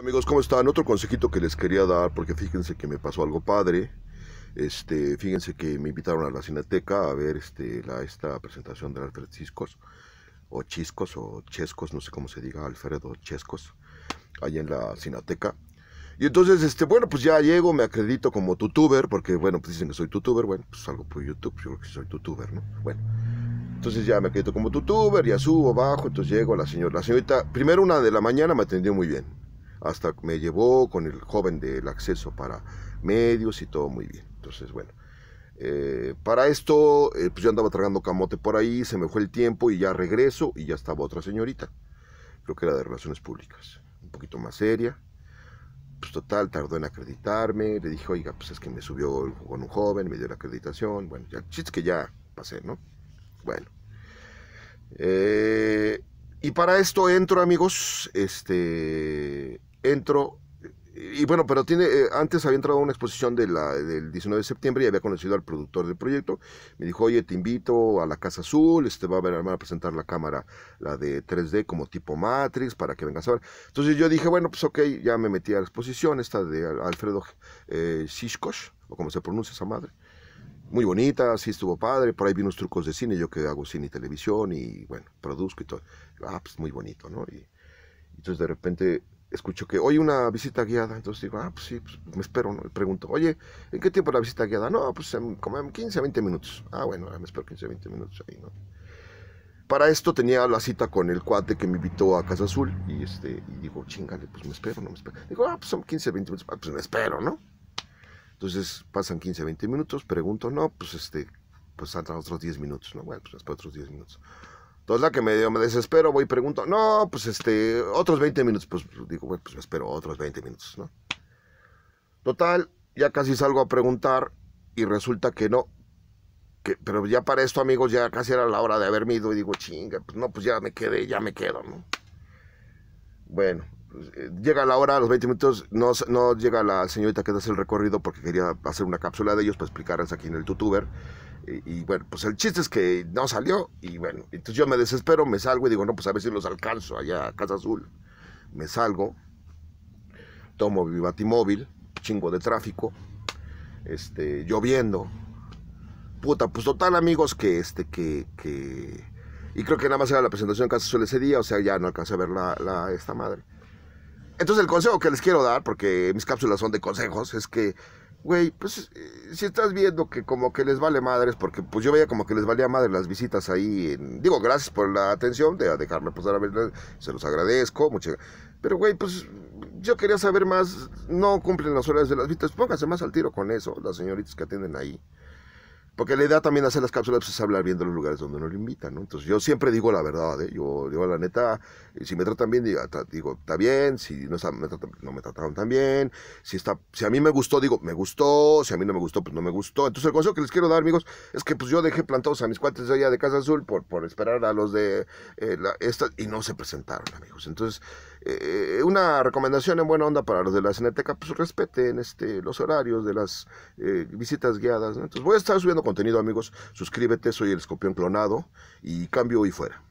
Amigos, ¿cómo están? Otro consejito que les quería dar, porque fíjense que me pasó algo padre. Este, fíjense que me invitaron a la Cineteca a ver este, la, esta presentación de Alfred Ciscos, o Chiscos, o Chescos, no sé cómo se diga, Alfredo Chescos, ahí en la Cineteca. Y entonces, este, bueno, pues ya llego, me acredito como tutuber, porque bueno, pues dicen que soy tutuber, bueno, pues salgo por YouTube, yo creo que soy tutuber, ¿no? Bueno. Entonces ya me acredito como tutuber, ya subo, bajo, entonces llego, la señora, la señorita, primero una de la mañana me atendió muy bien hasta me llevó con el joven del acceso para medios y todo muy bien. Entonces, bueno, eh, para esto, eh, pues yo andaba tragando camote por ahí, se me fue el tiempo y ya regreso y ya estaba otra señorita. Creo que era de relaciones públicas, un poquito más seria. Pues total, tardó en acreditarme. Le dije, oiga, pues es que me subió con un joven, me dio la acreditación. Bueno, ya chiste que ya pasé, ¿no? Bueno. Eh, y para esto entro, amigos, este, entro y bueno, pero tiene, eh, antes había entrado a una exposición de del 19 de septiembre y había conocido al productor del proyecto. Me dijo, oye, te invito a la Casa Azul, este va a, ver, a presentar la cámara, la de 3D como tipo Matrix, para que vengas a ver. Entonces yo dije, bueno, pues ok, ya me metí a la exposición, esta de Alfredo eh, o como se pronuncia esa madre. Muy bonita, sí estuvo padre, por ahí vi unos trucos de cine, yo que hago cine y televisión y bueno, produzco y todo. Ah, pues muy bonito, ¿no? Y entonces de repente escucho que, hoy una visita guiada. Entonces digo, ah, pues sí, pues, me espero, ¿no? pregunto, oye, ¿en qué tiempo la visita guiada? No, pues como 15, 20 minutos. Ah, bueno, me espero 15, 20 minutos ahí, ¿no? Para esto tenía la cita con el cuate que me invitó a Casa Azul y, este, y digo, chingale, pues me espero, no me espero. Digo, ah, pues son 15, 20 minutos, ah, pues me espero, ¿no? Entonces pasan 15, 20 minutos, pregunto, no, pues este, pues otros 10 minutos, ¿no? Bueno, pues después otros 10 minutos. Entonces la que me me desespero, voy y pregunto, no, pues este, otros 20 minutos, pues digo, bueno, pues espero otros 20 minutos, ¿no? Total, ya casi salgo a preguntar y resulta que no. Que, pero ya para esto, amigos, ya casi era la hora de haberme ido y digo, chinga, pues no, pues ya me quedé, ya me quedo, ¿no? Bueno, pues, eh, llega la hora, a los 20 minutos, no, no llega la señorita que hace el recorrido porque quería hacer una cápsula de ellos para explicarles aquí en el tutuber. Y, bueno, pues el chiste es que no salió y bueno, entonces yo me desespero, me salgo y digo, no, pues a ver si los alcanzo allá a Casa Azul. Me salgo, tomo mi batimóvil, chingo de tráfico, este, lloviendo. Puta, pues total amigos que este, que, que... Y creo que nada más era la presentación en Casa Azul ese día, o sea, ya no alcancé a ver la, la esta madre. Entonces el consejo que les quiero dar, porque mis cápsulas son de consejos, es que, güey, pues eh, si estás viendo que como que les vale madres, porque pues yo veía como que les valía madre las visitas ahí, digo, gracias por la atención, de dejarme pasar a ver, se los agradezco, mucho. pero, güey, pues yo quería saber más. No cumplen las horas de las visitas, Pónganse más al tiro con eso, las señoritas que atienden ahí. Porque la idea también de hacer las cápsulas pues, es hablar bien de los lugares donde nos invitan, ¿no? Entonces yo siempre digo la verdad, ¿eh? yo, digo la neta, si me tratan bien, digo, está bien, si no, me no me trataron tan bien, si, está, si a mí me gustó, digo, me gustó, si a mí no me gustó, pues no me gustó. Entonces el consejo que les quiero dar, amigos, es que pues yo dejé plantados a mis cuates de allá de Casa Azul por, por esperar a los de eh, esta, y no se presentaron, amigos. Entonces, eh, una recomendación en buena onda para los de la Cineteca, pues respeten este, los horarios de las eh, visitas guiadas, ¿no? Entonces voy a estar subiendo con contenido, amigos. Suscríbete, soy el escorpión clonado y cambio y fuera.